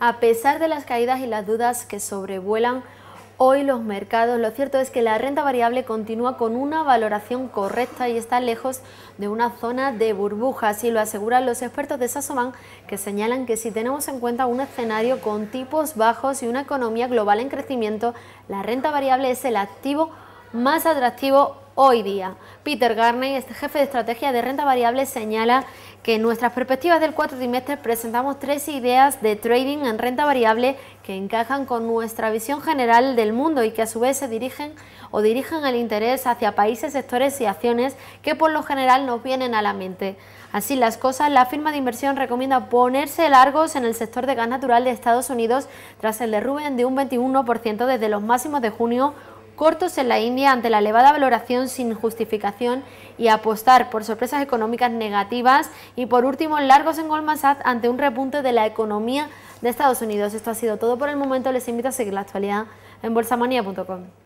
A pesar de las caídas y las dudas que sobrevuelan hoy los mercados, lo cierto es que la renta variable continúa con una valoración correcta y está lejos de una zona de burbuja, Y lo aseguran los expertos de Sasoman, que señalan que si tenemos en cuenta un escenario con tipos bajos y una economía global en crecimiento, la renta variable es el activo más atractivo hoy día. Peter Garney, este jefe de estrategia de renta variable, señala que en nuestras perspectivas del cuarto trimestre presentamos tres ideas de trading en renta variable que encajan con nuestra visión general del mundo y que a su vez se dirigen o dirigen el interés hacia países, sectores y acciones que por lo general nos vienen a la mente. Así las cosas, la firma de inversión recomienda ponerse largos en el sector de gas natural de Estados Unidos tras el derrumbe de un 21% desde los máximos de junio cortos en la India ante la elevada valoración sin justificación y apostar por sorpresas económicas negativas y por último largos en Goldman Sachs ante un repunte de la economía de Estados Unidos. Esto ha sido todo por el momento, les invito a seguir la actualidad en bolsamanía.com.